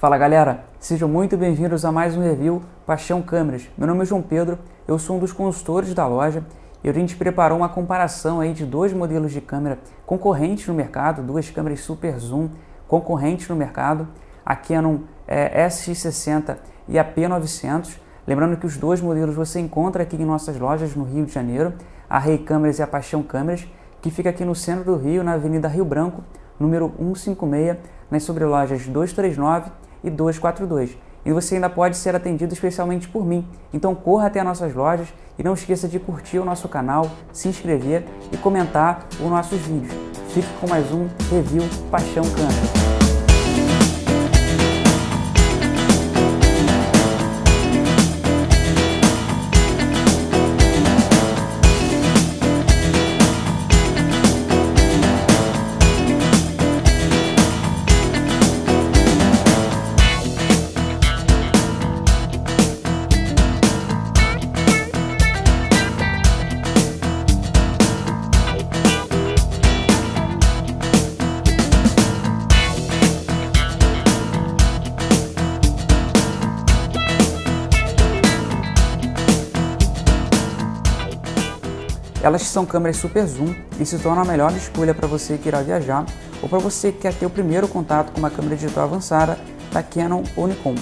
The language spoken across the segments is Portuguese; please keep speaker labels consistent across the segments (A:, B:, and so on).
A: Fala galera, sejam muito bem-vindos a mais um review Paixão Câmeras. Meu nome é João Pedro, eu sou um dos consultores da loja e a gente preparou uma comparação aí de dois modelos de câmera concorrentes no mercado, duas câmeras super zoom concorrentes no mercado, a Canon é, eh, SX60 e a P900. Lembrando que os dois modelos você encontra aqui em nossas lojas no Rio de Janeiro, a Rei Câmeras e a Paixão Câmeras, que fica aqui no centro do Rio, na Avenida Rio Branco, número 156, nas sobrelojas 239 e 242. E você ainda pode ser atendido especialmente por mim. Então corra até nossas lojas e não esqueça de curtir o nosso canal, se inscrever e comentar os nossos vídeos. Fique com mais um review Paixão Câmera. Elas são câmeras super zoom e se tornam a melhor escolha para você que irá viajar ou para você que quer ter o primeiro contato com uma câmera digital avançada da Canon ou Nikon.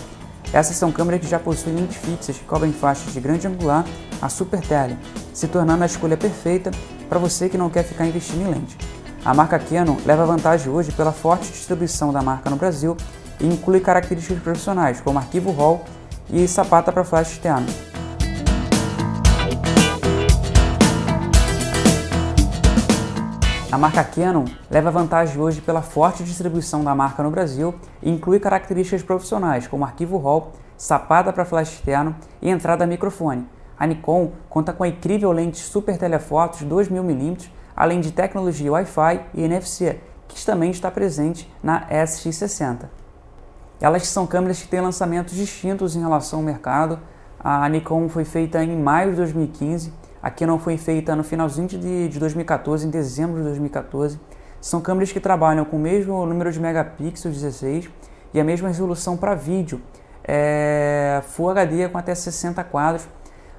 A: Essas são câmeras que já possuem lentes fixas que cobrem faixas de grande angular a super tele, se tornando a escolha perfeita para você que não quer ficar investindo em lente. A marca Canon leva vantagem hoje pela forte distribuição da marca no Brasil e inclui características profissionais como arquivo RAW e sapata para flash externo. A marca Canon leva vantagem hoje pela forte distribuição da marca no Brasil e inclui características profissionais como arquivo RAW, sapada para flash externo e entrada microfone. A Nikon conta com a incrível lente super telefotos 2000mm, além de tecnologia Wi-Fi e NFC, que também está presente na SX60. Elas são câmeras que têm lançamentos distintos em relação ao mercado. A Nikon foi feita em maio de 2015 a Canon foi feita no finalzinho de, de 2014, em dezembro de 2014. São câmeras que trabalham com o mesmo número de megapixels, 16, e a mesma resolução para vídeo, é, Full HD com até 60 quadros.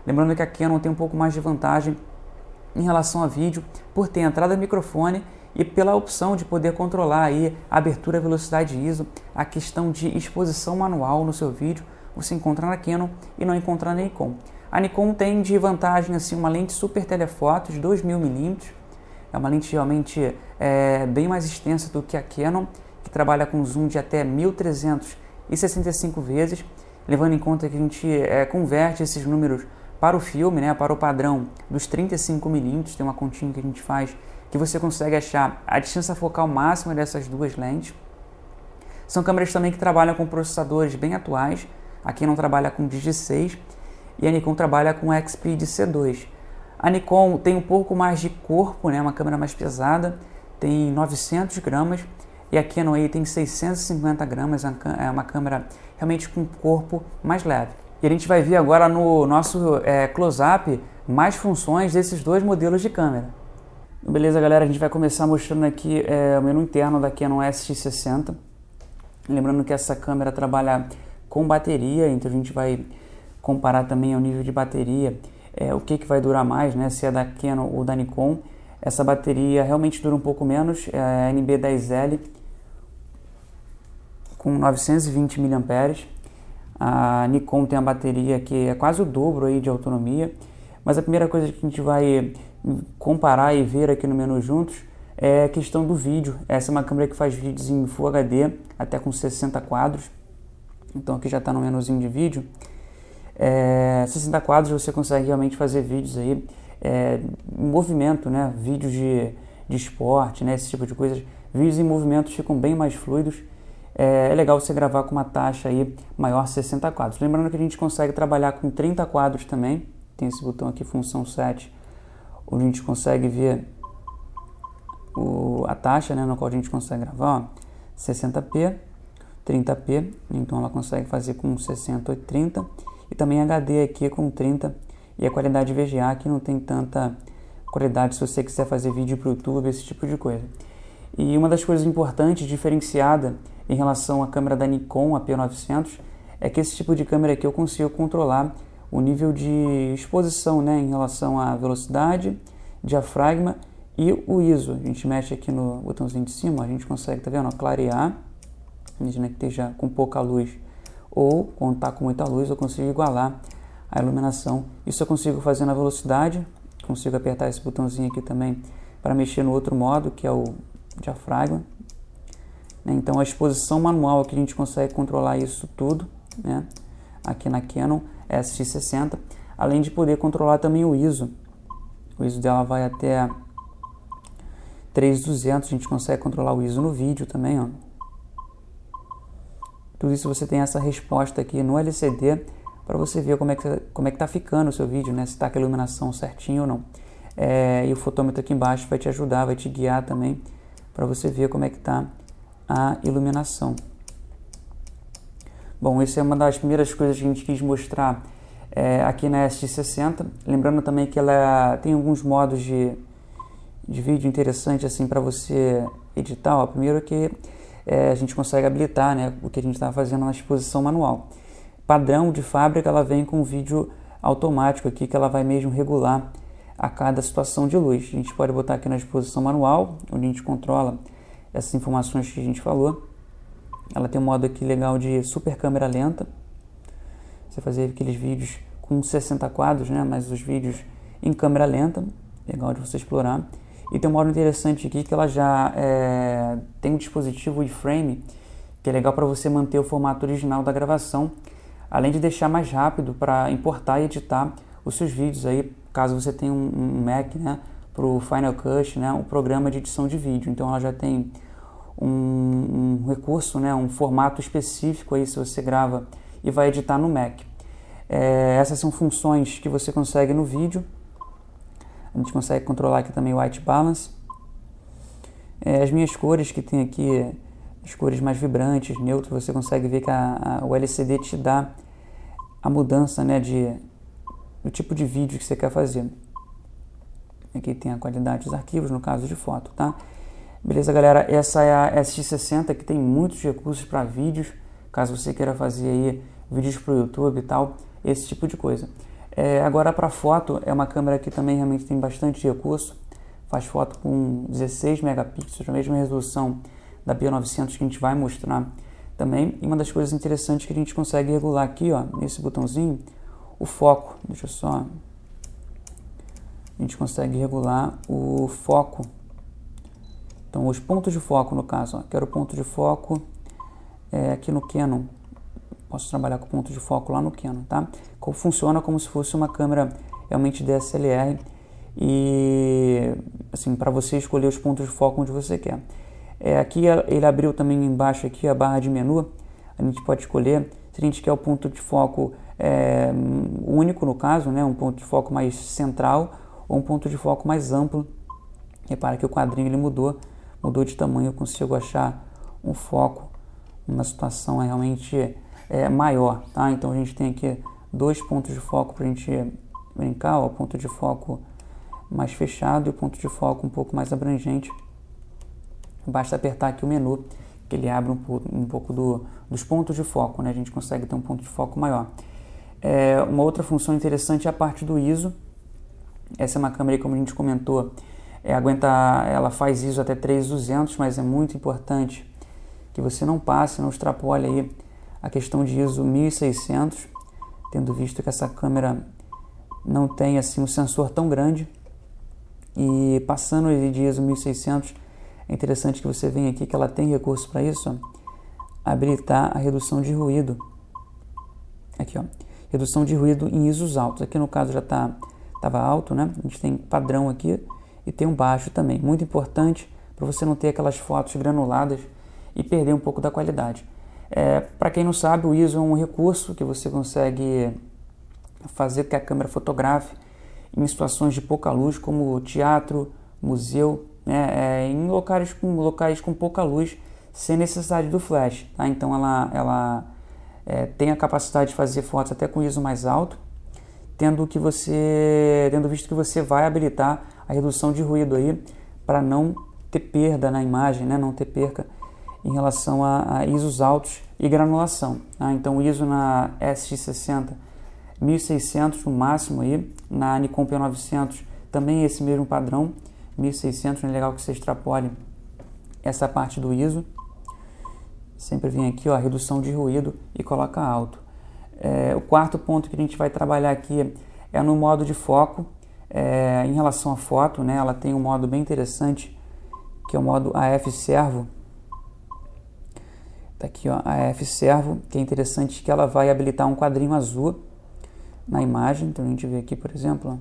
A: Lembrando que a Canon tem um pouco mais de vantagem em relação a vídeo, por ter entrada microfone e pela opção de poder controlar aí a abertura, velocidade ISO, a questão de exposição manual no seu vídeo, você encontra na Canon e não encontra na Nikon. A Nikon tem de vantagem assim uma lente super telefoto de 2.000mm, é uma lente realmente é, bem mais extensa do que a Canon, que trabalha com zoom de até 1365 vezes, levando em conta que a gente é, converte esses números para o filme, né, para o padrão dos 35mm, tem uma continha que a gente faz que você consegue achar a distância focal máxima dessas duas lentes. São câmeras também que trabalham com processadores bem atuais, A Canon trabalha com Digi 6, e a Nikon trabalha com XP de C2. A Nikon tem um pouco mais de corpo, né, uma câmera mais pesada, tem 900 gramas e a Canon aí tem 650 gramas, é, é uma câmera realmente com um corpo mais leve. E a gente vai ver agora no nosso é, close-up mais funções desses dois modelos de câmera. Então, beleza, galera? A gente vai começar mostrando aqui é, o menu interno da Canon SX60. Lembrando que essa câmera trabalha com bateria, então a gente vai comparar também ao nível de bateria, é, o que, que vai durar mais, né? se é da Canon ou da Nikon. Essa bateria realmente dura um pouco menos, é a NB10L com 920 mAh. A Nikon tem a bateria que é quase o dobro aí de autonomia, mas a primeira coisa que a gente vai comparar e ver aqui no menu juntos é a questão do vídeo. Essa é uma câmera que faz vídeos em Full HD, até com 60 quadros. Então aqui já está no menuzinho de vídeo. É, 60 quadros você consegue realmente fazer vídeos aí, é, movimento, né? Vídeos de, de esporte, né? Esse tipo de coisas. Vídeos em movimento ficam bem mais fluidos. É, é legal você gravar com uma taxa aí maior 60 quadros. Lembrando que a gente consegue trabalhar com 30 quadros também. Tem esse botão aqui, função 7, onde a gente consegue ver o, a taxa né, na qual a gente consegue gravar. Ó, 60p, 30p. Então ela consegue fazer com 60 e 30 e também HD aqui é com 30 e a qualidade VGA que não tem tanta qualidade se você quiser fazer vídeo para o YouTube, esse tipo de coisa. E uma das coisas importantes, diferenciada em relação à câmera da Nikon, a P900, é que esse tipo de câmera aqui eu consigo controlar o nível de exposição né, em relação à velocidade, diafragma e o ISO. A gente mexe aqui no botãozinho de cima, a gente consegue, tá vendo, clarear, imagina que esteja com pouca luz, ou quando está com muita luz eu consigo igualar a iluminação. Isso eu consigo fazer na velocidade, consigo apertar esse botãozinho aqui também para mexer no outro modo que é o diafragma. Né? Então a exposição manual aqui é a gente consegue controlar isso tudo, né? aqui na Canon SX60, além de poder controlar também o ISO. O ISO dela vai até 3200, a gente consegue controlar o ISO no vídeo também, ó. Tudo isso você tem essa resposta aqui no LCD para você ver como é que como é que tá ficando o seu vídeo, né? Se está com a iluminação certinho ou não. É, e o fotômetro aqui embaixo vai te ajudar, vai te guiar também para você ver como é que está a iluminação. Bom, isso é uma das primeiras coisas que a gente quis mostrar é, aqui na ST60. Lembrando também que ela tem alguns modos de, de vídeo interessante assim para você editar. Ó, primeiro que é, a gente consegue habilitar né, o que a gente estava fazendo na exposição manual. Padrão de fábrica, ela vem com um vídeo automático aqui que ela vai mesmo regular a cada situação de luz. A gente pode botar aqui na disposição manual, onde a gente controla essas informações que a gente falou. Ela tem um modo aqui legal de super câmera lenta. Você fazer aqueles vídeos com 60 quadros, né? Mas os vídeos em câmera lenta, legal de você explorar. E tem uma hora interessante aqui que ela já é, tem um dispositivo iframe que é legal para você manter o formato original da gravação, além de deixar mais rápido para importar e editar os seus vídeos aí, caso você tenha um, um Mac, né, para o Final Cut, né, um programa de edição de vídeo. Então ela já tem um, um recurso, né, um formato específico aí se você grava e vai editar no Mac. É, essas são funções que você consegue no vídeo. A gente consegue controlar aqui também o White Balance. É, as minhas cores que tem aqui, as cores mais vibrantes, neutro, você consegue ver que a, a, o LCD te dá a mudança né, de, do tipo de vídeo que você quer fazer. Aqui tem a qualidade dos arquivos, no caso de foto, tá? Beleza, galera? Essa é a SX60 que tem muitos recursos para vídeos, caso você queira fazer aí vídeos para o YouTube e tal, esse tipo de coisa. É, agora para foto, é uma câmera que também realmente tem bastante recurso, faz foto com 16 megapixels, a mesma resolução da B900 que a gente vai mostrar também. E uma das coisas interessantes que a gente consegue regular aqui, ó, nesse botãozinho, o foco. Deixa eu só... A gente consegue regular o foco. Então, os pontos de foco, no caso, ó, quero ponto de foco é, aqui no Canon posso trabalhar com ponto de foco lá no Canon, tá? Funciona como se fosse uma câmera realmente é DSLR e assim para você escolher os pontos de foco onde você quer. É, aqui ele abriu também embaixo aqui a barra de menu, a gente pode escolher se a gente quer o ponto de foco é, único no caso, né, um ponto de foco mais central ou um ponto de foco mais amplo. Repara que o quadrinho ele mudou, mudou de tamanho, eu consigo achar um foco, uma situação realmente é, maior, tá? Então a gente tem aqui dois pontos de foco para a gente brincar, ó, ponto de foco mais fechado e o ponto de foco um pouco mais abrangente. Basta apertar aqui o menu que ele abre um pouco, um pouco do, dos pontos de foco, né? A gente consegue ter um ponto de foco maior. É, uma outra função interessante é a parte do ISO. Essa é uma câmera, como a gente comentou, é, aguenta, ela faz ISO até 3200, mas é muito importante que você não passe, não extrapole aí a questão de ISO 1600, tendo visto que essa câmera não tem assim um sensor tão grande. E passando de ISO 1600, é interessante que você venha aqui que ela tem recurso para isso, habilitar a redução de ruído. Aqui, ó, redução de ruído em ISOs altos. Aqui no caso já tá tava alto, né? A gente tem padrão aqui e tem um baixo também. Muito importante para você não ter aquelas fotos granuladas e perder um pouco da qualidade. É, Para quem não sabe, o ISO é um recurso que você consegue fazer que a câmera fotografe em situações de pouca luz, como teatro, museu, né? é, em locais com, locais com pouca luz, sem necessidade do flash. Tá? Então ela, ela é, tem a capacidade de fazer fotos até com ISO mais alto, tendo que você, tendo visto que você vai habilitar a redução de ruído aí para não ter perda na imagem, né? não ter perca em relação a, a ISOs altos e granulação. Tá? Então, ISO na SX60 1600 no máximo aí, na Nikon P900 também é esse mesmo padrão, 1600, é legal que você extrapole essa parte do ISO. Sempre vem aqui, ó, redução de ruído e coloca alto. É, o quarto ponto que a gente vai trabalhar aqui é no modo de foco. É, em relação à foto, né, ela tem um modo bem interessante, que é o modo AF servo, Está aqui ó, a F Servo, que é interessante que ela vai habilitar um quadrinho azul na imagem. Então a gente vê aqui, por exemplo,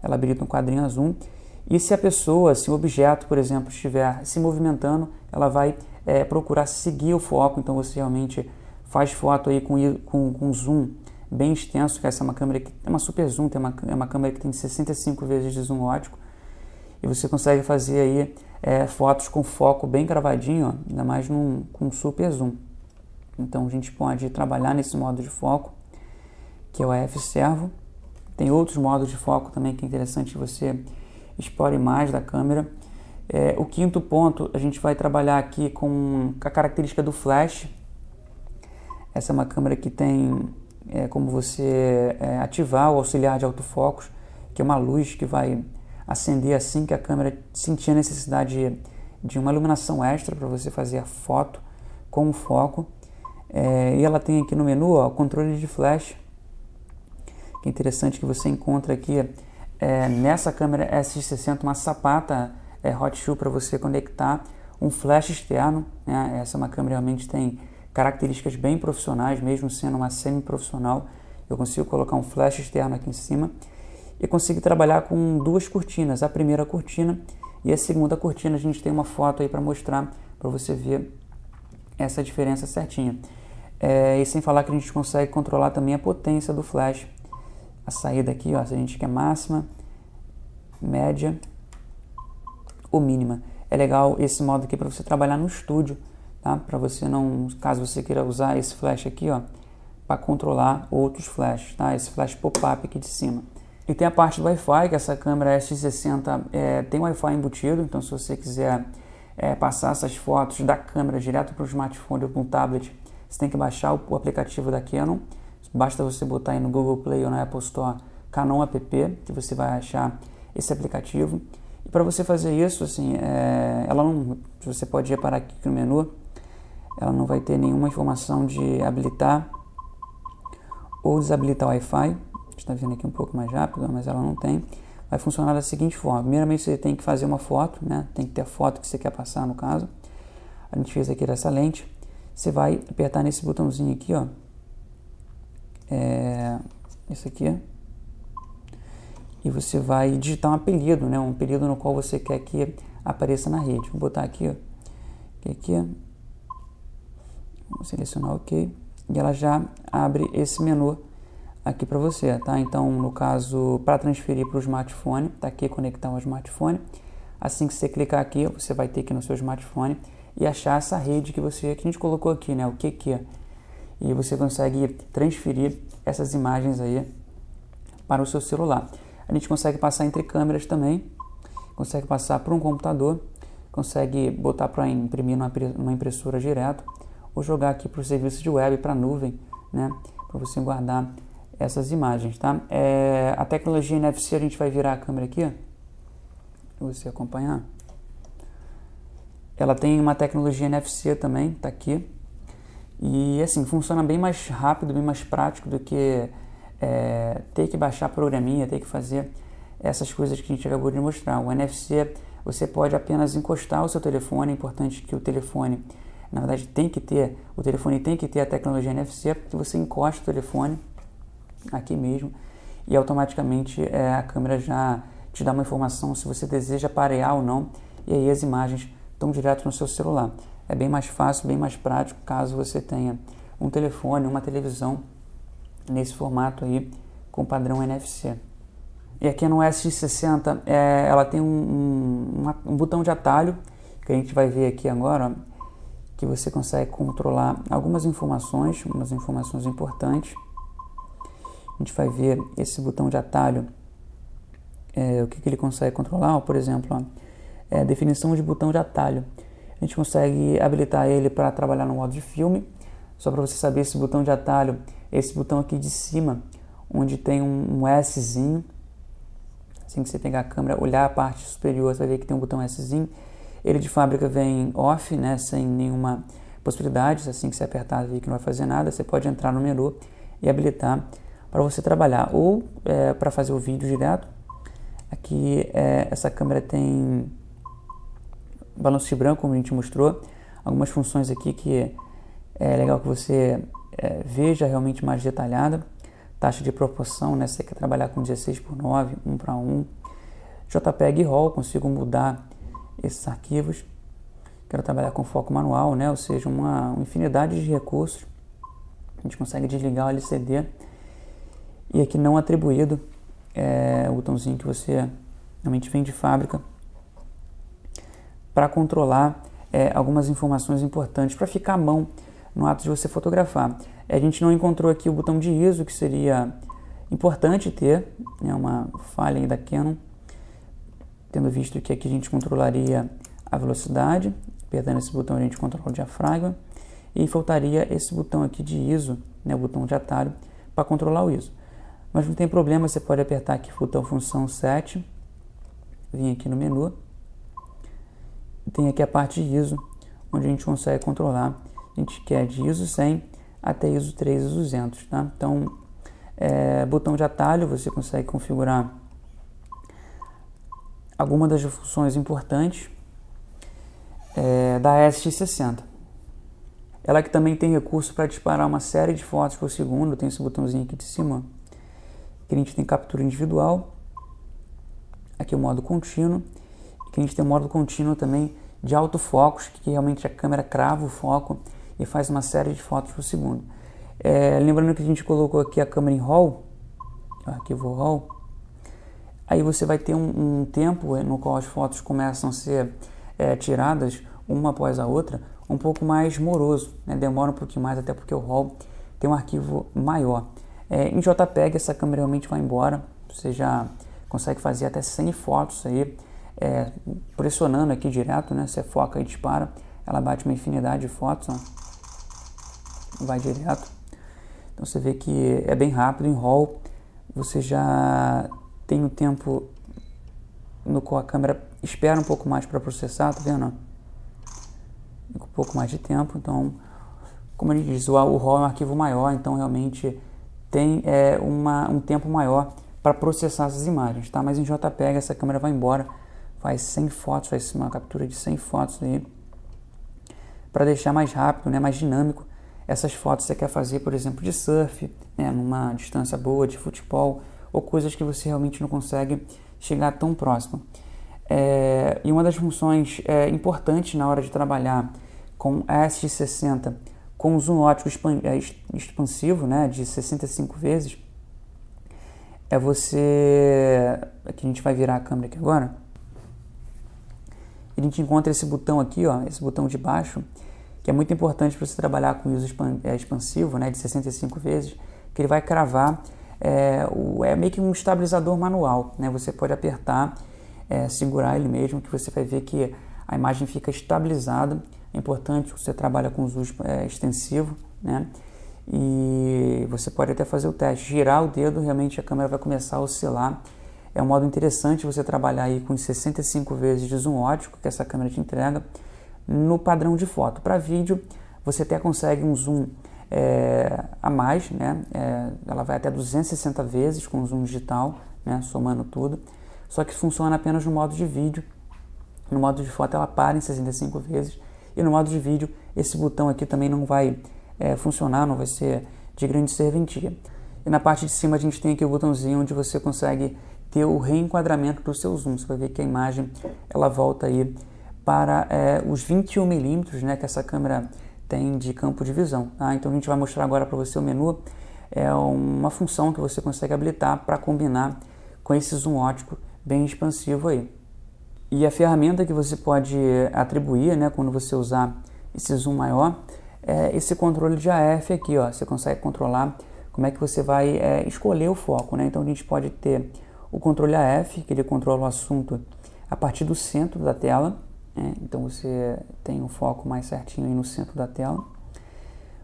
A: ela habilita um quadrinho azul. E se a pessoa, se o objeto, por exemplo, estiver se movimentando, ela vai é, procurar seguir o foco. Então você realmente faz foto aí com, com, com zoom bem extenso, que essa é uma câmera que é uma super zoom, tem uma, é uma câmera que tem 65 vezes de zoom ótico. E você consegue fazer aí é, fotos com foco bem gravadinho, ó, ainda mais num, com super zoom. Então a gente pode trabalhar nesse modo de foco, que é o AF servo. Tem outros modos de foco também que é interessante você explore mais da câmera. É, o quinto ponto, a gente vai trabalhar aqui com a característica do flash. Essa é uma câmera que tem é, como você é, ativar o auxiliar de autofocos, que é uma luz que vai acender assim que a câmera sentir a necessidade de uma iluminação extra para você fazer a foto com o foco. É, e ela tem aqui no menu ó, controle de flash, que é interessante que você encontra aqui é, nessa câmera S60 uma sapata é, hot shoe para você conectar um flash externo. Né? Essa é uma câmera realmente tem características bem profissionais, mesmo sendo uma semi-profissional. Eu consigo colocar um flash externo aqui em cima e consegui trabalhar com duas cortinas, a primeira cortina e a segunda cortina. A gente tem uma foto aí para mostrar para você ver essa diferença certinha. É, e sem falar que a gente consegue controlar também a potência do flash. A saída aqui, ó, se a gente quer máxima, média ou mínima. É legal esse modo aqui para você trabalhar no estúdio, tá? Para você não, caso você queira usar esse flash aqui, ó, para controlar outros flashes, tá? Esse flash pop-up aqui de cima. E tem a parte do Wi-Fi, que essa câmera s 60 é, tem Wi-Fi embutido, então se você quiser é, passar essas fotos da câmera direto para o smartphone ou para um tablet, você tem que baixar o, o, aplicativo da Canon. Basta você botar aí no Google Play ou na Apple Store Canon App, que você vai achar esse aplicativo. E para você fazer isso, assim, é, ela não, você pode reparar aqui no menu, ela não vai ter nenhuma informação de habilitar ou desabilitar o Wi-Fi está vendo aqui um pouco mais rápido, mas ela não tem, vai funcionar da seguinte forma. Primeiramente, você tem que fazer uma foto, né? tem que ter a foto que você quer passar, no caso. A gente fez aqui dessa lente. Você vai apertar nesse botãozinho aqui, ó. É, isso aqui. E você vai digitar um apelido, né? Um apelido no qual você quer que apareça na rede. Vou botar aqui, ó. Aqui, aqui. Vou selecionar OK. E ela já abre esse menu aqui para você, tá? Então, no caso, para transferir para o smartphone, tá aqui conectar o smartphone. Assim que você clicar aqui, você vai ter aqui no seu smartphone e achar essa rede que você que a gente colocou aqui, né? O que que é? E você consegue transferir essas imagens aí para o seu celular. A gente consegue passar entre câmeras também, consegue passar para um computador, consegue botar para imprimir numa impressora direto ou jogar aqui para o serviço de web, para nuvem, né? Para você guardar essas imagens, tá? É, a tecnologia NFC, a gente vai virar a câmera aqui, você acompanhar. Ela tem uma tecnologia NFC também, tá aqui. E assim, funciona bem mais rápido, bem mais prático do que é, ter que baixar programinha, ter que fazer essas coisas que a gente acabou de mostrar. O NFC, você pode apenas encostar o seu telefone, é importante que o telefone, na verdade, tem que ter, o telefone tem que ter a tecnologia NFC, você encosta o telefone, aqui mesmo, e automaticamente é, a câmera já te dá uma informação se você deseja parear ou não, e aí as imagens estão direto no seu celular. É bem mais fácil, bem mais prático caso você tenha um telefone, uma televisão nesse formato aí com padrão NFC. E aqui no S60 é, ela tem um, um, um, botão de atalho que a gente vai ver aqui agora, ó, que você consegue controlar algumas informações, algumas informações importantes a gente vai ver esse botão de atalho, é, o que, que, ele consegue controlar, por exemplo, ó, é, definição de botão de atalho. A gente consegue habilitar ele para trabalhar no modo de filme, só para você saber esse botão de atalho, esse botão aqui de cima, onde tem um, um Szinho, assim que você pegar a câmera, olhar a parte superior, você vai ver que tem um botão Szinho, ele de fábrica vem off, né, sem nenhuma possibilidade, assim que você apertar, ver que não vai fazer nada, você pode entrar no menu e habilitar para você trabalhar ou é, para fazer o vídeo direto. Aqui é, essa câmera tem balanço de branco, como a gente mostrou, algumas funções aqui que é legal que você é, veja realmente mais detalhada. Taxa de proporção, né? Você quer trabalhar com 16 por 9, 1 para 1. JPEG RAW, consigo mudar esses arquivos. Quero trabalhar com foco manual, né? Ou seja, uma, uma infinidade de recursos. A gente consegue desligar o LCD e aqui não atribuído, é o botãozinho que você realmente vem de fábrica para controlar é, algumas informações importantes para ficar à mão no ato de você fotografar. É, a gente não encontrou aqui o botão de ISO, que seria importante ter, é né, uma falha aí da Canon, tendo visto que aqui a gente controlaria a velocidade, perdendo esse botão a gente controla o diafragma, e faltaria esse botão aqui de ISO, né, o botão de atalho, para controlar o ISO. Mas não tem problema, você pode apertar aqui botão função 7, vir aqui no menu, tem aqui a parte de ISO, onde a gente consegue controlar. A gente quer de ISO 100 até ISO 3 ISO 200, tá? Então, é, botão de atalho, você consegue configurar alguma das funções importantes é, da st 60 Ela que também tem recurso para disparar uma série de fotos por segundo, tem esse botãozinho aqui de cima, Aqui a gente tem captura individual, aqui é o modo contínuo, aqui a gente tem o modo contínuo também de autofocos, que realmente a câmera crava o foco e faz uma série de fotos por segundo. É, lembrando que a gente colocou aqui a câmera em RAW, arquivo RAW, aí você vai ter um, um, tempo é, no qual as fotos começam a ser é, tiradas uma após a outra, um pouco mais moroso, né? demora um pouquinho mais, até porque o RAW tem um arquivo maior. É, em JPEG essa câmera realmente vai embora, você já consegue fazer até 100 fotos aí, é, pressionando aqui direto, né? Você foca e dispara, ela bate uma infinidade de fotos, ó. vai direto. Então você vê que é bem rápido em RAW, você já tem o um tempo no qual a câmera espera um pouco mais para processar, tá vendo? Um pouco mais de tempo, então, como ele diz, o RAW é um arquivo maior, então realmente tem é, uma, um tempo maior para processar essas imagens, tá? Mas em JPEG essa câmera vai embora, faz 100 fotos, faz uma captura de 100 fotos aí, para deixar mais rápido, né, mais dinâmico essas fotos você quer fazer, por exemplo, de surf, né, numa distância boa, de futebol, ou coisas que você realmente não consegue chegar tão próximo. É, e uma das funções é, importantes na hora de trabalhar com a S60 com zoom ótico é, expansivo, né, de 65 vezes, é você. Aqui é a gente vai virar a câmera aqui agora. A gente encontra esse botão aqui, ó, esse botão de baixo, que é muito importante para você trabalhar com ISO é, expansivo, né, de 65 vezes, que ele vai cravar. É, o, é meio que um estabilizador manual, né? Você pode apertar, é, segurar ele mesmo, que você vai ver que a imagem fica estabilizada é importante que você trabalha com zoom é, extensivo, né? E você pode até fazer o teste. Girar o dedo, realmente a câmera vai começar a oscilar. É um modo interessante você trabalhar aí com 65 vezes de zoom ótico que essa câmera te entrega no padrão de foto. Para vídeo, você até consegue um zoom é, a mais, né? É, ela vai até 260 vezes com zoom digital, né? Somando tudo. Só que funciona apenas no modo de vídeo. No modo de foto, ela para em 65 vezes. E no modo de vídeo, esse botão aqui também não vai é, funcionar, não vai ser de grande serventia. E na parte de cima a gente tem aqui o botãozinho onde você consegue ter o reenquadramento do seu zoom. Você vai ver que a imagem ela volta aí para é, os 21 milímetros né, que essa câmera tem de campo de visão. Tá? Então a gente vai mostrar agora para você o menu. É uma função que você consegue habilitar para combinar com esse zoom ótico bem expansivo aí. E a ferramenta que você pode eh, atribuir, né, quando você usar esse zoom maior, é esse controle de AF aqui, ó. Você consegue controlar como é que você vai é, escolher o foco, né? Então a gente pode ter o controle AF, que ele controla o assunto a partir do centro da tela. Né? Então você tem o foco mais certinho aí no centro da tela.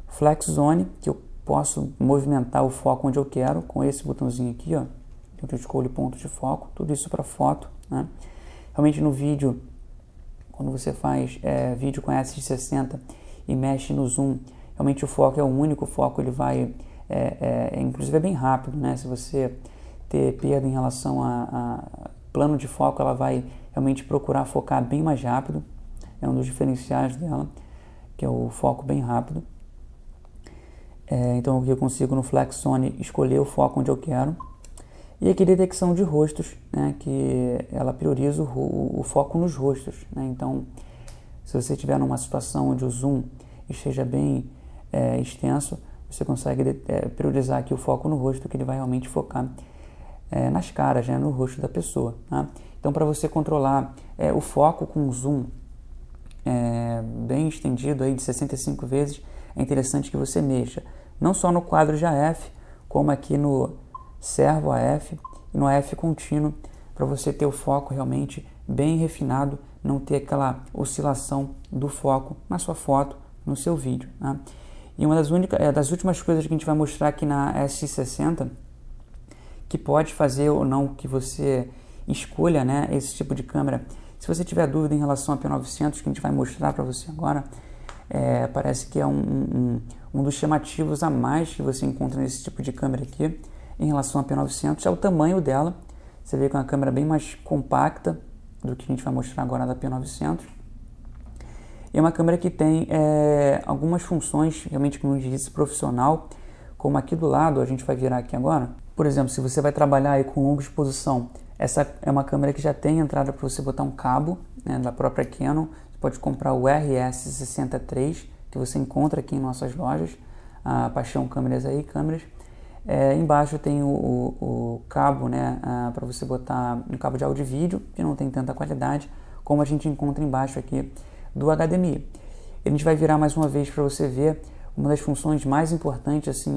A: Flex Zone, que eu posso movimentar o foco onde eu quero com esse botãozinho aqui, ó. Então, eu escolho ponto de foco, tudo isso para foto, né? Realmente no vídeo, quando você faz é, vídeo com S60 e mexe no zoom, realmente o foco é o único foco, ele vai, é, é, é, inclusive é bem rápido, né? Se você ter perda em relação a, a plano de foco, ela vai realmente procurar focar bem mais rápido, é um dos diferenciais dela, que é o foco bem rápido. É, então aqui eu consigo no Flexone escolher o foco onde eu quero. E aqui detecção de rostos, né, que ela prioriza o, o foco nos rostos. Né? Então, se você estiver numa situação onde o zoom esteja bem é, extenso, você consegue é, priorizar aqui o foco no rosto, que ele vai realmente focar é, nas caras, né, no rosto da pessoa. Né? Então, para você controlar é, o foco com zoom é, bem estendido, aí, de 65 vezes, é interessante que você mexa não só no quadro de AF, como aqui no servo AF e no AF contínuo para você ter o foco realmente bem refinado, não ter aquela oscilação do foco na sua foto, no seu vídeo. Né? E uma das, única, é, das últimas coisas que a gente vai mostrar aqui na S60, que pode fazer ou não que você escolha né, esse tipo de câmera. Se você tiver dúvida em relação à P900, que a gente vai mostrar para você agora, é, parece que é um, um, um dos chamativos a mais que você encontra nesse tipo de câmera aqui em relação à P900 é o tamanho dela. Você vê que é uma câmera bem mais compacta do que a gente vai mostrar agora da P900. é uma câmera que tem é, algumas funções realmente, como eu disse, profissional, como aqui do lado, a gente vai virar aqui agora. Por exemplo, se você vai trabalhar aí com longa exposição, essa é uma câmera que já tem entrada para você botar um cabo né, da própria Canon. Você pode comprar o RS63, que você encontra aqui em nossas lojas. A ah, Paixão Câmeras aí, câmeras. É, embaixo tem o, o, o cabo, né, ah, para você botar um cabo de áudio e vídeo, que não tem tanta qualidade como a gente encontra embaixo aqui do HDMI. A gente vai virar mais uma vez para você ver uma das funções mais importantes, assim,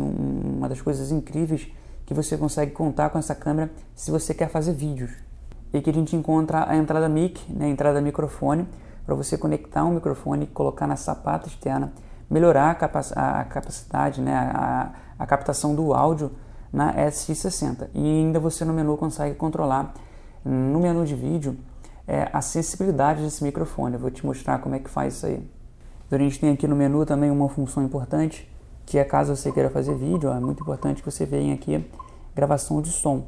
A: uma das coisas incríveis que você consegue contar com essa câmera se você quer fazer vídeos. E que a gente encontra a entrada mic, né, a entrada microfone, para você conectar um microfone e colocar na sapata externa melhorar a, a capacidade, né, a, a, captação do áudio na SX60. E ainda você no menu consegue controlar, no menu de vídeo, é, a sensibilidade desse microfone. Eu vou te mostrar como é que faz isso aí. Então, a gente tem aqui no menu também uma função importante, que é caso você queira fazer vídeo, ó, é muito importante que você venha aqui gravação de som.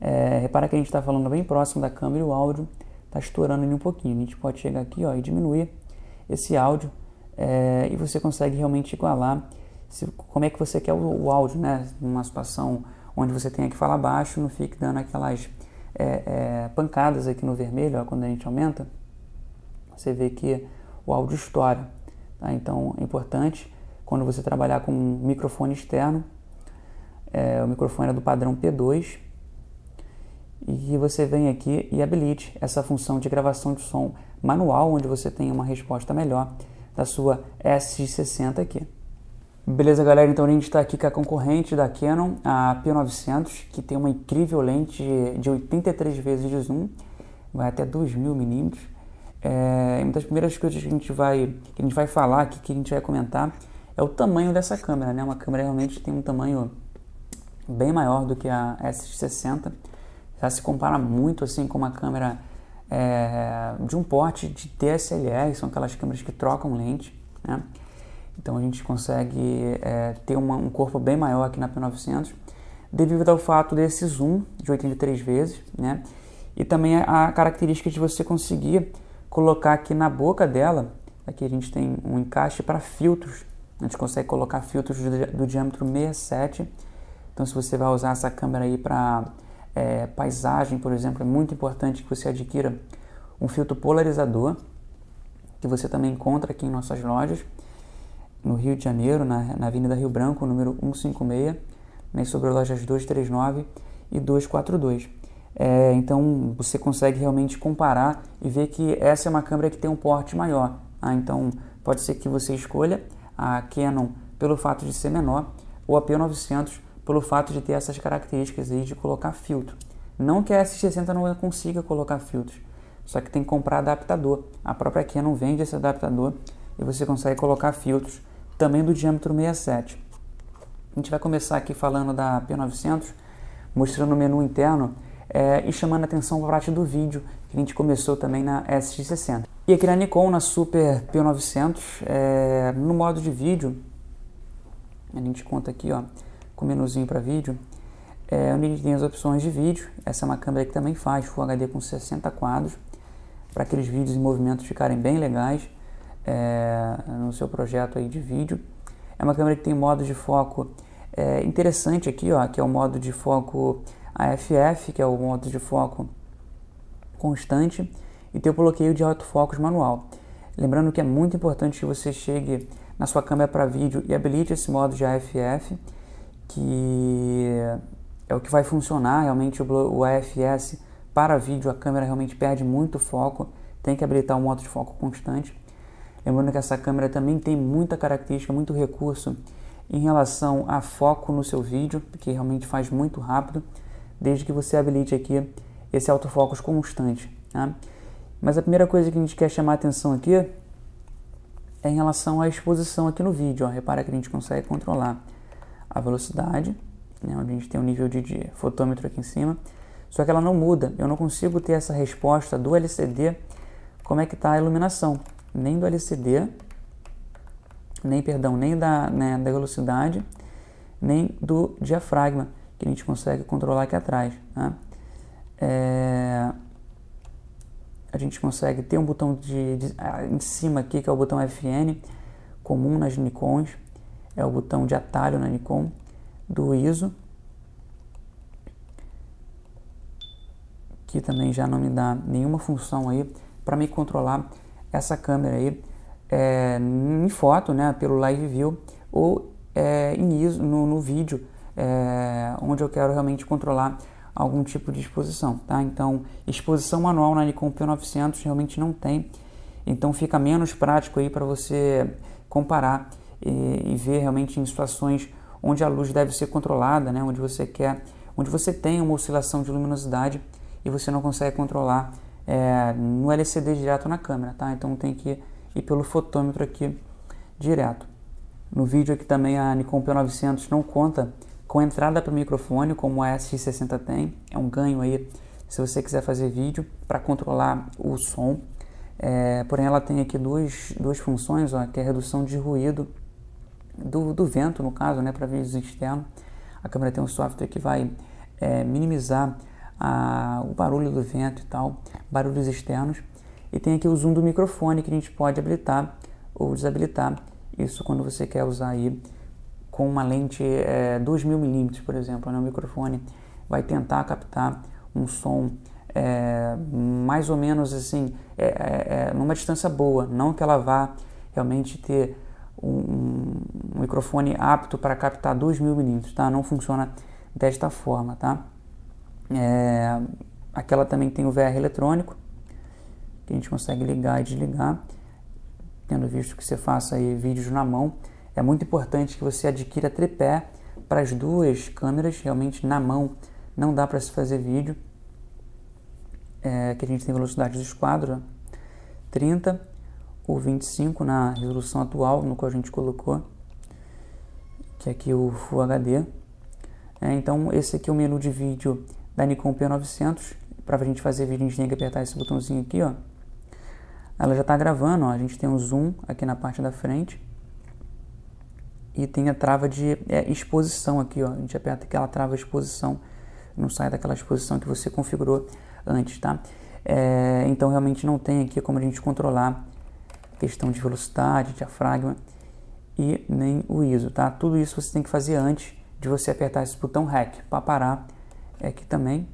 A: É, repara que a gente está falando bem próximo da câmera e o áudio está estourando ali um pouquinho. A gente pode chegar aqui ó, e diminuir esse áudio é, e você consegue realmente igualar se, como é que você quer o, o, áudio, né? Numa situação onde você tenha que falar baixo, não fique dando aquelas é, é, pancadas aqui no vermelho, ó, quando a gente aumenta, você vê que o áudio estoura. Tá? Então é importante quando você trabalhar com um microfone externo, é, o microfone é do padrão P2, e você vem aqui e habilite essa função de gravação de som manual, onde você tem uma resposta melhor da sua s 60 aqui. Beleza, galera? Então a gente está aqui com a concorrente da Canon, a P900, que tem uma incrível lente de 83 vezes de zoom, vai até 2.000mm. É, uma das primeiras coisas que a gente vai, que a gente vai falar aqui, que a gente vai comentar, é o tamanho dessa câmera, né? Uma câmera realmente tem um tamanho bem maior do que a S60. Já se compara muito assim com uma câmera é, de um porte de DSLR, são aquelas câmeras que trocam lente, né? Então a gente consegue é, ter uma, um corpo bem maior aqui na P900, devido ao fato desse zoom de 83 vezes, né? E também a característica de você conseguir colocar aqui na boca dela, aqui a gente tem um encaixe para filtros, a gente consegue colocar filtros do, do diâmetro 67, então se você vai usar essa câmera aí para é, paisagem, por exemplo, é muito importante que você adquira um filtro polarizador, que você também encontra aqui em nossas lojas, no Rio de Janeiro, na, na Avenida Rio Branco, número 156, né, sobre lojas 239 e 242. É, então você consegue realmente comparar e ver que essa é uma câmera que tem um porte maior. Ah, então pode ser que você escolha a Canon pelo fato de ser menor ou a P900 pelo fato de ter essas características aí de colocar filtro. Não que a S60 não consiga colocar filtros, só que tem que comprar adaptador. A própria Canon vende esse adaptador e você consegue colocar filtros também do diâmetro 67. A gente vai começar aqui falando da P900, mostrando o menu interno é, e chamando a atenção para a parte do vídeo, que a gente começou também na s 60 E aqui na Nikon, na Super P900, é, eh, no modo de vídeo, a gente conta aqui, ó, com o menuzinho para vídeo, é, onde a gente tem as opções de vídeo. Essa é uma câmera que também faz Full HD com 60 quadros, para aqueles vídeos em movimento ficarem bem legais é, no seu projeto aí de vídeo. É uma câmera que tem modo de foco é, interessante aqui, ó, que é o modo de foco AFF, que é o modo de foco constante, e tem o bloqueio de autofocos manual. Lembrando que é muito importante que você chegue na sua câmera para vídeo e habilite esse modo de AFF, que é o que vai funcionar realmente o AFS para vídeo, a câmera realmente perde muito foco, tem que habilitar o modo de foco constante. Lembrando que essa câmera também tem muita característica, muito recurso em relação a foco no seu vídeo, que realmente faz muito rápido, desde que você habilite aqui esse autofocus constante. Né? Mas a primeira coisa que a gente quer chamar atenção aqui é em relação à exposição aqui no vídeo. Ó. Repara que a gente consegue controlar a velocidade, né, onde a gente tem um nível de, de fotômetro aqui em cima, só que ela não muda, eu não consigo ter essa resposta do LCD como é que está a iluminação, nem do LCD, nem, perdão, nem da, né, da velocidade, nem do diafragma, que a gente consegue controlar aqui atrás. Né? É... A gente consegue ter um botão de, de, em cima aqui, que é o botão FN, comum nas Nikons, é o botão de atalho na Nikon do ISO. Que também já não me dá nenhuma função aí para me controlar essa câmera aí é, em foto, né, pelo Live View ou é, em ISO, no, no vídeo, é, onde eu quero realmente controlar algum tipo de exposição, tá? Então, exposição manual na Nikon P900 realmente não tem, então fica menos prático aí para você comparar e, e ver realmente em situações onde a luz deve ser controlada, né? onde você quer, onde você tem uma oscilação de luminosidade e você não consegue controlar é, no LCD direto na câmera, tá? Então tem que ir pelo fotômetro aqui direto. No vídeo aqui também a Nikon P900 não conta com entrada para microfone como a s 60 tem, é um ganho aí se você quiser fazer vídeo para controlar o som. É, porém ela tem aqui duas, duas funções, ó, que é a redução de ruído do, do vento, no caso, né, para vídeos externos. A câmera tem um software que vai é, minimizar a, o barulho do vento e tal, barulhos externos. E tem aqui o zoom do microfone que a gente pode habilitar ou desabilitar. Isso quando você quer usar aí com uma lente é, 2000mm, por exemplo. Né? O microfone vai tentar captar um som é, mais ou menos assim, é, é, é numa distância boa, não que ela vá realmente ter um, um microfone apto para captar 2 mil milímetros, tá? Não funciona desta forma, tá? É, aquela também tem o VR eletrônico, que a gente consegue ligar e desligar. Tendo visto que você faça aí vídeos na mão, é muito importante que você adquira tripé para as duas câmeras, realmente na mão não dá para se fazer vídeo. É, que a gente tem velocidade de esquadro 30 o 25 na resolução atual, no qual a gente colocou, que é aqui o Full HD. É, então, esse aqui é o menu de vídeo da Nikon P900. Para a gente fazer vídeo, a gente tem que apertar esse botãozinho aqui, ó. Ela já está gravando, ó. A gente tem um zoom aqui na parte da frente. E tem a trava de é, exposição aqui, ó. A gente aperta aquela trava de exposição. Não sai daquela exposição que você configurou antes, tá? É, então, realmente não tem aqui como a gente controlar questão de velocidade, diafragma e nem o ISO, tá? Tudo isso você tem que fazer antes de você apertar esse botão REC para parar, é que também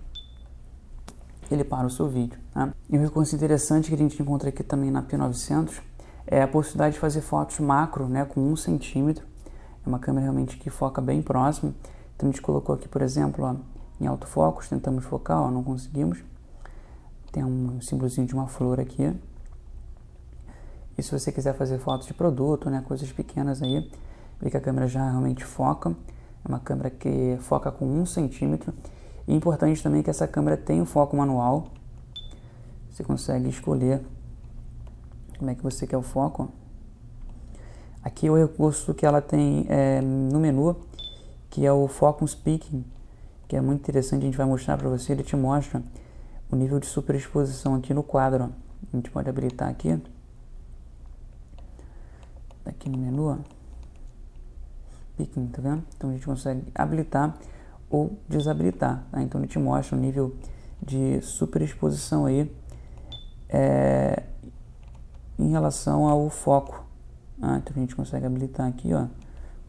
A: ele para o seu vídeo. Tá? E um recurso interessante que a gente encontra aqui também na P900 é a possibilidade de fazer fotos macro, né, com um centímetro. É uma câmera realmente que foca bem próximo. Então a gente colocou aqui, por exemplo, ó, em autofocus, tentamos focar, ó, não conseguimos. Tem um símbolozinho de uma flor aqui. E se você quiser fazer fotos de produto, né, coisas pequenas aí, vê que a câmera já realmente foca. É uma câmera que foca com um centímetro. E é importante também que essa câmera tem o foco manual. Você consegue escolher como é que você quer o foco. Aqui é o recurso que ela tem é, no menu, que é o Focus Picking, que é muito interessante, a gente vai mostrar para você, ele te mostra o nível de superexposição aqui no quadro. A gente pode habilitar aqui. Tá aqui no menu, ó, tá vendo? Então a gente consegue habilitar ou desabilitar, tá? Então ele te mostra o nível de superexposição aí é, em relação ao foco. Ah, então a gente consegue habilitar aqui, ó,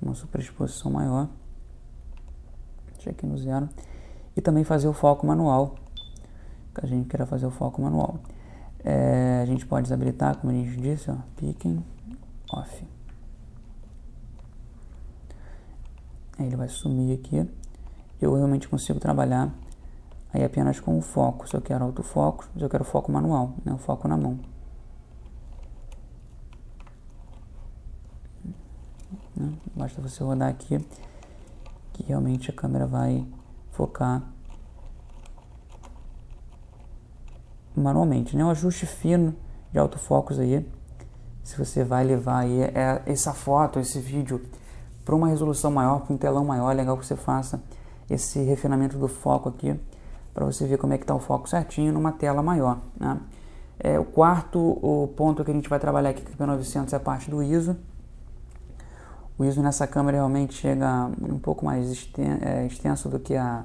A: uma superexposição maior. Deixa aqui no zero. E também fazer o foco manual, que a gente queira fazer o foco manual. É, a gente pode desabilitar, como a gente disse, ó, picking off. Aí ele vai sumir aqui. Eu realmente consigo trabalhar aí apenas com o foco. Se eu quero autofoco, se eu quero foco manual, né? o foco na mão. Né? Basta você rodar aqui que realmente a câmera vai focar manualmente, né? Um ajuste fino de autofocus aí se você vai levar aí é essa foto, esse vídeo para uma resolução maior, para um telão maior, é legal que você faça esse refinamento do foco aqui para você ver como é que está o foco certinho numa tela maior. Né? É, o quarto o ponto que a gente vai trabalhar aqui com o P900 é a parte do ISO. O ISO nessa câmera realmente chega um pouco mais é, extenso do que a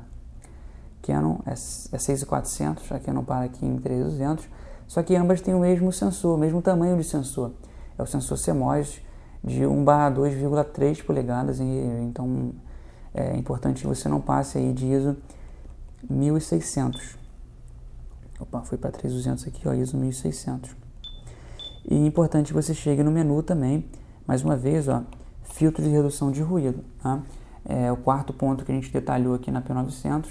A: Canon, é, é 6400, a Canon para aqui em 3200, só que ambas têm o mesmo sensor, o mesmo tamanho de sensor é o sensor CMOS de 1 barra 2,3 polegadas, então é importante que você não passe aí de ISO 1600. Opa, fui para 3200 aqui, ó, ISO 1600. E é importante que você chegue no menu também, mais uma vez, ó, filtro de redução de ruído, tá? É o quarto ponto que a gente detalhou aqui na P900.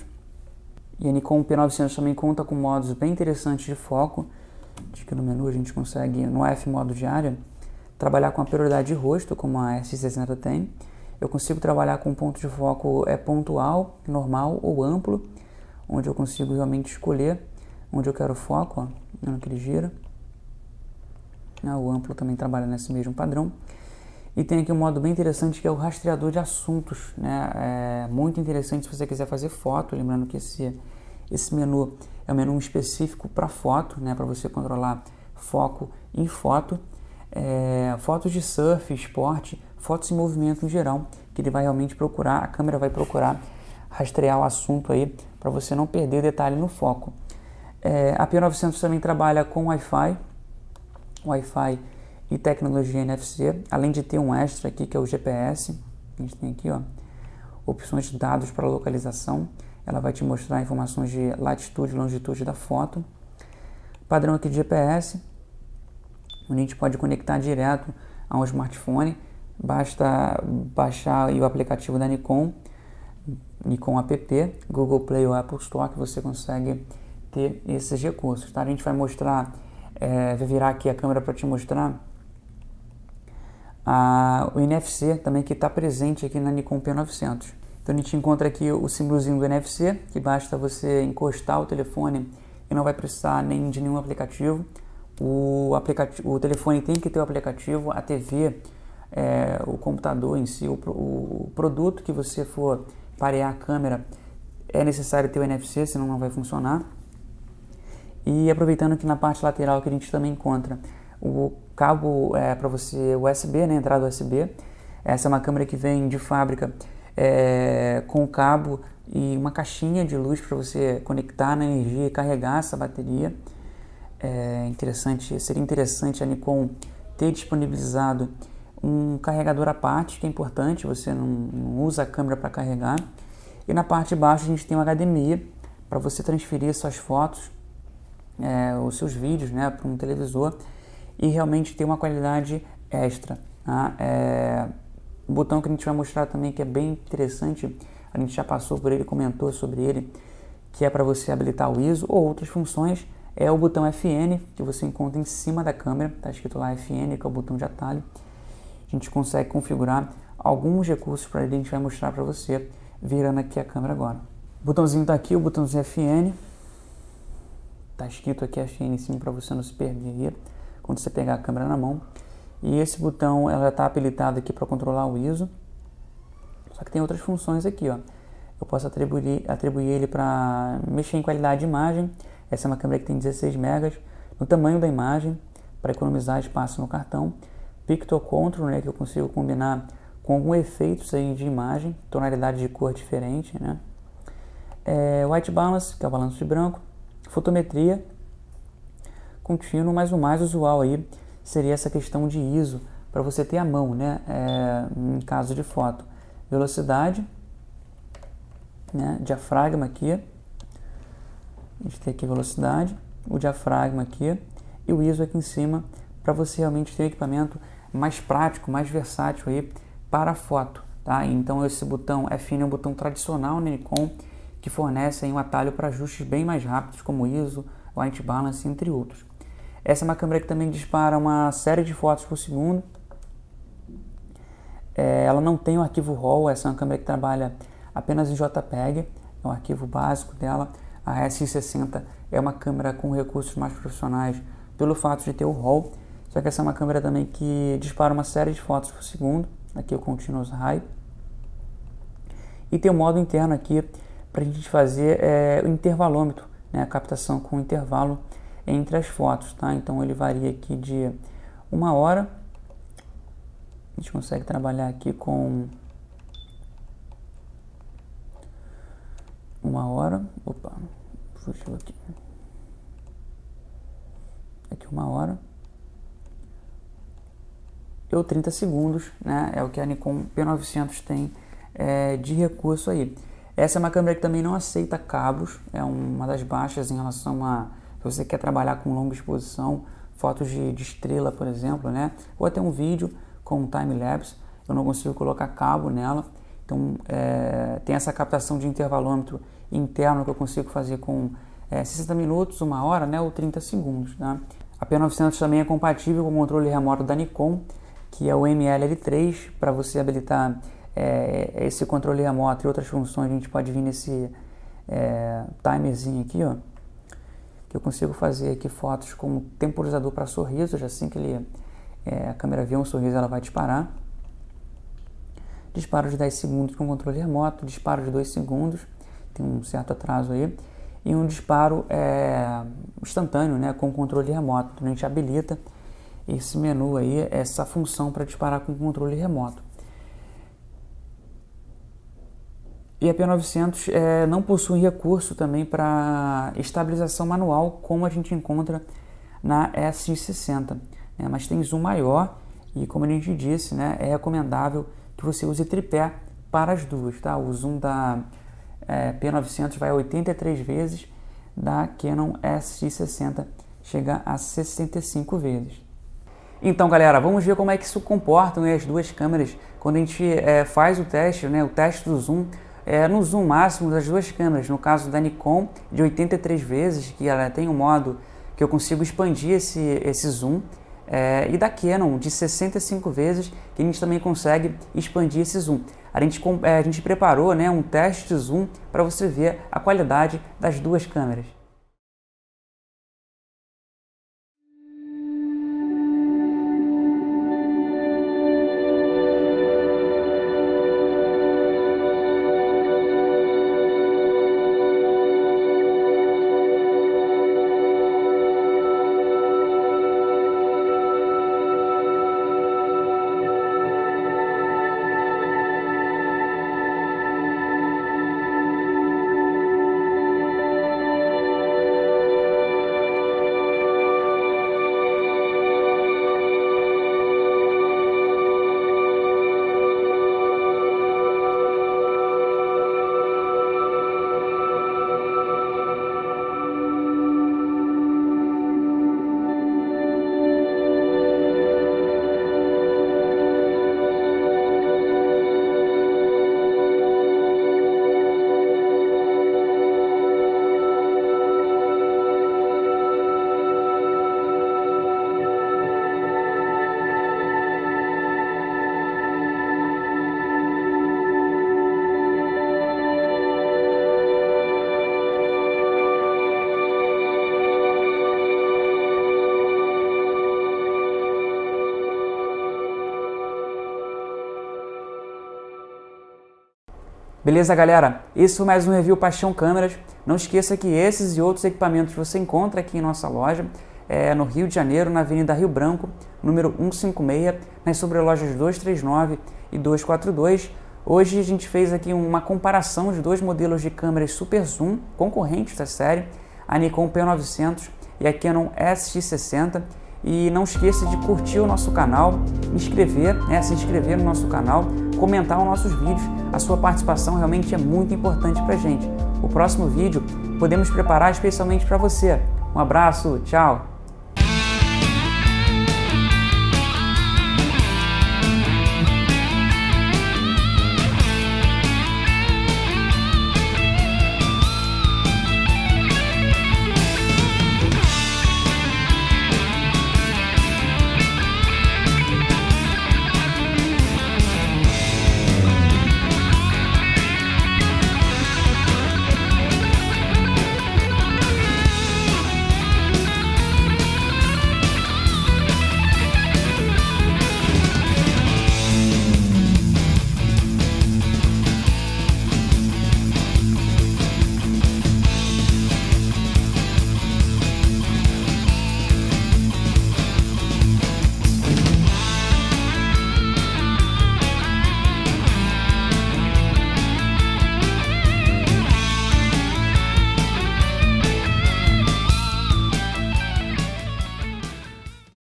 A: E a Nikon P900 também conta com modos bem interessantes de foco. Acho que no menu a gente consegue, no F modo diário área, trabalhar com a prioridade de rosto, como a s 60 tem. Eu consigo trabalhar com um ponto de foco é pontual, normal ou amplo, onde eu consigo realmente escolher onde eu quero foco, ó, naquele giro. Ah, o amplo também trabalha nesse mesmo padrão. E tem aqui um modo bem interessante que é o rastreador de assuntos, né? É muito interessante se você quiser fazer foto, lembrando que esse, esse menu é um menu específico para foto, né? Para você controlar foco em foto é, fotos de surf, esporte, fotos em movimento em geral, que ele vai realmente procurar, a câmera vai procurar rastrear o assunto aí para você não perder detalhe no foco. É, a P900 também trabalha com Wi-Fi, Wi-Fi e tecnologia NFC, além de ter um extra aqui que é o GPS. A gente tem aqui ó, opções de dados para localização. Ela vai te mostrar informações de latitude e longitude da foto. Padrão aqui de GPS, onde a gente pode conectar direto a um smartphone. Basta baixar o aplicativo da Nikon, Nikon App, Google Play ou Apple Store, que você consegue ter esses recursos. Tá? A gente vai mostrar, é, vai virar aqui a câmera para te mostrar a, o NFC também que está presente aqui na Nikon P900. Então a gente encontra aqui o símbolozinho do NFC, que basta você encostar o telefone e não vai precisar nem de nenhum aplicativo o, aplicativo, o telefone tem que ter o aplicativo, a TV, é, o computador em si, o, o produto que você for parear a câmera, é necessário ter o NFC, senão não vai funcionar. E aproveitando que na parte lateral que a gente também encontra o cabo é, para você USB, né, entrada USB. Essa é uma câmera que vem de fábrica é, com o cabo e uma caixinha de luz para você conectar na energia e carregar essa bateria é interessante, seria interessante a Nikon ter disponibilizado um carregador à parte, que é importante, você não, não usa a câmera para carregar. E na parte de baixo a gente tem uma HDMI para você transferir suas fotos, é, os seus vídeos né, para um televisor e realmente ter uma qualidade extra. Tá? É, o botão que a gente vai mostrar também que é bem interessante, a gente já passou por ele, comentou sobre ele, que é para você habilitar o ISO ou outras funções é o botão FN, que você encontra em cima da câmera, está escrito lá FN, que é o botão de atalho. A gente consegue configurar alguns recursos para ele, a gente vai mostrar para você, virando aqui a câmera agora. O botãozinho está aqui, o botãozinho FN, está escrito aqui FN em cima para você não se perder quando você pegar a câmera na mão. E esse botão ela está habilitado aqui para controlar o ISO, só que tem outras funções aqui, ó. Eu posso atribuir, atribuir ele para mexer em qualidade de imagem, essa é uma câmera que tem 16 megas no tamanho da imagem para economizar espaço no cartão. Picto Control, né, que eu consigo combinar com alguns efeitos aí de imagem, tonalidade de cor diferente, né? É, white balance, que é o balanço de branco, fotometria contínua, mas o mais usual aí seria essa questão de ISO para você ter a mão, né? É, em caso de foto, velocidade, né? Diafragma aqui, a gente tem aqui a velocidade, o diafragma aqui e o ISO aqui em cima para você realmente ter um equipamento mais prático, mais versátil aí para a foto, tá? Então esse botão FN é um botão tradicional Nikon que fornece aí, um atalho para ajustes bem mais rápidos como ISO, white balance, entre outros. Essa é uma câmera que também dispara uma série de fotos por segundo. É, ela não tem o um arquivo RAW, essa é uma câmera que trabalha apenas em JPEG, é um arquivo básico dela. A S60 é uma câmera com recursos mais profissionais pelo fato de ter o RAW, só que essa é uma câmera também que dispara uma série de fotos por segundo, aqui é o Continuous High, e tem o um modo interno aqui para a gente fazer é, o intervalômetro, né, a captação com intervalo entre as fotos, tá? Então ele varia aqui de uma hora, a gente consegue trabalhar aqui com uma hora aqui. Aqui uma hora. eu 30 segundos, né? É o que a Nikon P900 tem é, de recurso aí. Essa é uma câmera que também não aceita cabos, é uma das baixas em relação a se você quer trabalhar com longa exposição, fotos de, de estrela, por exemplo, né? Ou até um vídeo com time lapse, eu não consigo colocar cabo nela. Então é, tem essa captação de intervalômetro interno que eu consigo fazer com é, 60 minutos, uma hora, né, ou 30 segundos. Né? A P900 também é compatível com o controle remoto da Nikon, que é o MLL 3 Para você habilitar é, esse controle remoto e outras funções, a gente pode vir nesse é, timerzinho aqui, ó, que eu consigo fazer aqui fotos com temporizador para sorrisos, assim que ele, é, a câmera vê um sorriso, ela vai disparar. Disparo de 10 segundos com controle remoto, disparo de 2 segundos, tem um certo atraso aí, e um disparo é, instantâneo, né, com controle remoto. Então, a gente habilita esse menu aí, essa função para disparar com controle remoto. E a P900 é, não possui recurso também para estabilização manual, como a gente encontra na S60, né? mas tem zoom maior e, como a gente disse, né, é recomendável que você use tripé para as duas. Tá? O zoom da é, P900 vai 83 vezes, da Canon SX60 chega a 65 vezes. Então, galera, vamos ver como é que isso comporta né, as duas câmeras quando a gente é, faz o teste, né, o teste do zoom é, no zoom máximo das duas câmeras. No caso da Nikon, de 83 vezes, que ela tem um modo que eu consigo expandir esse, esse zoom, é, e da Canon, de 65 vezes, que a gente também consegue expandir esse zoom a gente, eh, a gente preparou né, um teste zoom para você ver a qualidade das duas câmeras. Beleza, galera? Isso foi mais um review Paixão Câmeras. Não esqueça que esses e outros equipamentos você encontra aqui em nossa loja, é, no Rio de Janeiro, na Avenida Rio Branco, número 156, nas sobrelojas 239 e 242. Hoje a gente fez aqui uma comparação de dois modelos de câmeras Super Zoom concorrentes da série, a Nikon P900 e a Canon SX60. E não esqueça de curtir o nosso canal, inscrever, né, se inscrever no nosso canal comentar os nossos vídeos. A sua participação realmente é muito importante para gente. O próximo vídeo podemos preparar especialmente para você. Um abraço, tchau!